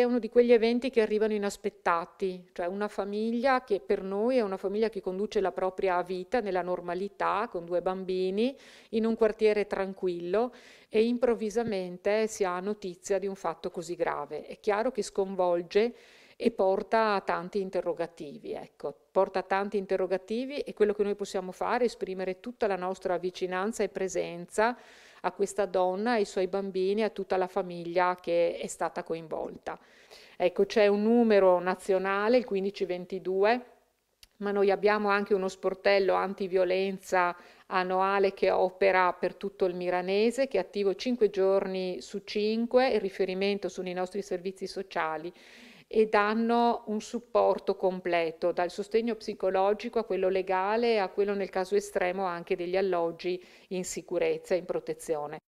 È uno di quegli eventi che arrivano inaspettati, cioè una famiglia che per noi è una famiglia che conduce la propria vita nella normalità, con due bambini, in un quartiere tranquillo e improvvisamente si ha notizia di un fatto così grave. È chiaro che sconvolge e porta a tanti interrogativi, ecco, porta a tanti interrogativi e quello che noi possiamo fare è esprimere tutta la nostra vicinanza e presenza a questa donna, ai suoi bambini, e a tutta la famiglia che è stata coinvolta. Ecco, c'è un numero nazionale, il 1522, ma noi abbiamo anche uno sportello antiviolenza annuale che opera per tutto il Milanese, che è attivo 5 giorni su 5, il riferimento sono i nostri servizi sociali e danno un supporto completo, dal sostegno psicologico a quello legale a quello nel caso estremo anche degli alloggi in sicurezza e in protezione.